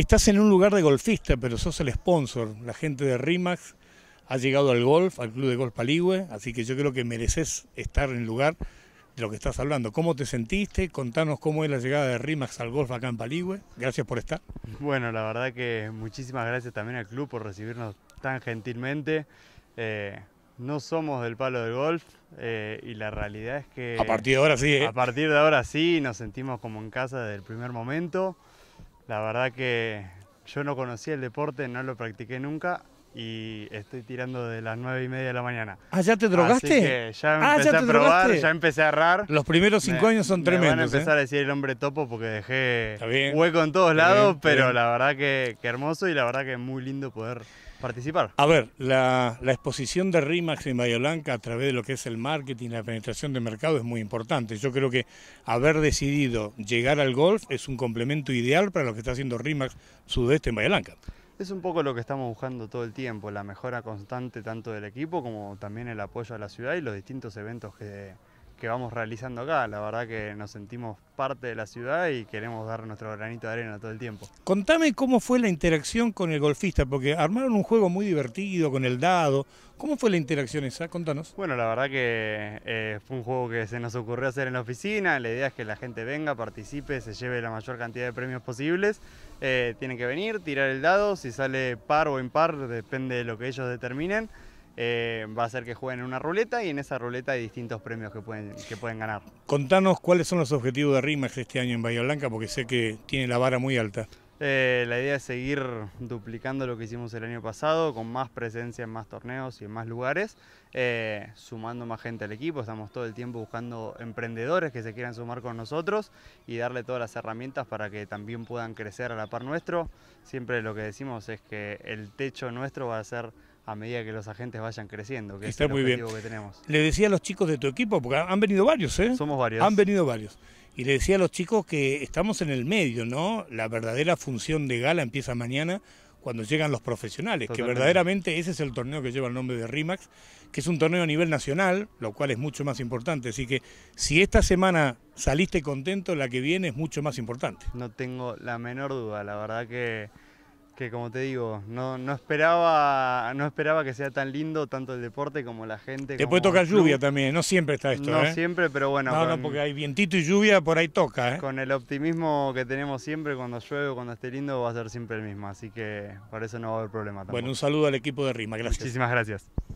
Estás en un lugar de golfista, pero sos el sponsor. La gente de RIMAX ha llegado al golf, al Club de Golf Paligüe, así que yo creo que mereces estar en el lugar de lo que estás hablando. ¿Cómo te sentiste? Contanos cómo es la llegada de RIMAX al golf acá en Paligüe. Gracias por estar. Bueno, la verdad que muchísimas gracias también al club por recibirnos tan gentilmente. Eh, no somos del palo del golf eh, y la realidad es que... A partir de ahora sí. ¿eh? A partir de ahora sí, nos sentimos como en casa desde el primer momento. La verdad que yo no conocía el deporte, no lo practiqué nunca y estoy tirando de las nueve y media de la mañana. ¿Ah, ya te drogaste? Ah, ya empecé a probar, ya empecé a errar. Los primeros cinco años son tremendos me Van a ¿eh? empezar a decir el hombre topo porque dejé hueco en todos lados, pero la verdad que, hermoso y la verdad que muy lindo poder participar. A ver, la, exposición de RIMAX en Bahía a través de lo que es el marketing, la penetración de mercado es muy importante. Yo creo que haber decidido llegar al golf es un complemento ideal para lo que está haciendo RIMAX Sudeste en Bahía es un poco lo que estamos buscando todo el tiempo, la mejora constante tanto del equipo como también el apoyo a la ciudad y los distintos eventos que, que vamos realizando acá. La verdad que nos sentimos parte de la ciudad y queremos dar nuestro granito de arena todo el tiempo. Contame cómo fue la interacción con el golfista, porque armaron un juego muy divertido con el dado. ¿Cómo fue la interacción esa? Contanos. Bueno, la verdad que eh, fue un juego que se nos ocurrió hacer en la oficina. La idea es que la gente venga, participe, se lleve la mayor cantidad de premios posibles. Eh, tienen que venir, tirar el dado, si sale par o impar, depende de lo que ellos determinen. Eh, va a ser que jueguen en una ruleta y en esa ruleta hay distintos premios que pueden, que pueden ganar. Contanos cuáles son los objetivos de RIMAX este año en Bahía Blanca, porque sé que tiene la vara muy alta. Eh, la idea es seguir duplicando lo que hicimos el año pasado, con más presencia en más torneos y en más lugares, eh, sumando más gente al equipo. Estamos todo el tiempo buscando emprendedores que se quieran sumar con nosotros y darle todas las herramientas para que también puedan crecer a la par nuestro. Siempre lo que decimos es que el techo nuestro va a ser a medida que los agentes vayan creciendo, que es el muy objetivo que tenemos. Le decía a los chicos de tu equipo, porque han venido varios, ¿eh? Somos varios. Han venido varios. Y le decía a los chicos que estamos en el medio, ¿no? La verdadera función de gala empieza mañana cuando llegan los profesionales, que verdaderamente ese es el torneo que lleva el nombre de RIMAX, que es un torneo a nivel nacional, lo cual es mucho más importante. Así que si esta semana saliste contento, la que viene es mucho más importante. No tengo la menor duda, la verdad que que como te digo, no, no, esperaba, no esperaba que sea tan lindo tanto el deporte como la gente. Te puede tocar lluvia también, no siempre está esto. No ¿eh? siempre, pero bueno. No, no, porque hay vientito y lluvia, por ahí toca. ¿eh? Con el optimismo que tenemos siempre, cuando llueve, o cuando esté lindo, va a ser siempre el mismo. Así que por eso no va a haber problema Bueno, un saludo al equipo de Rima, gracias. Muchísimas gracias.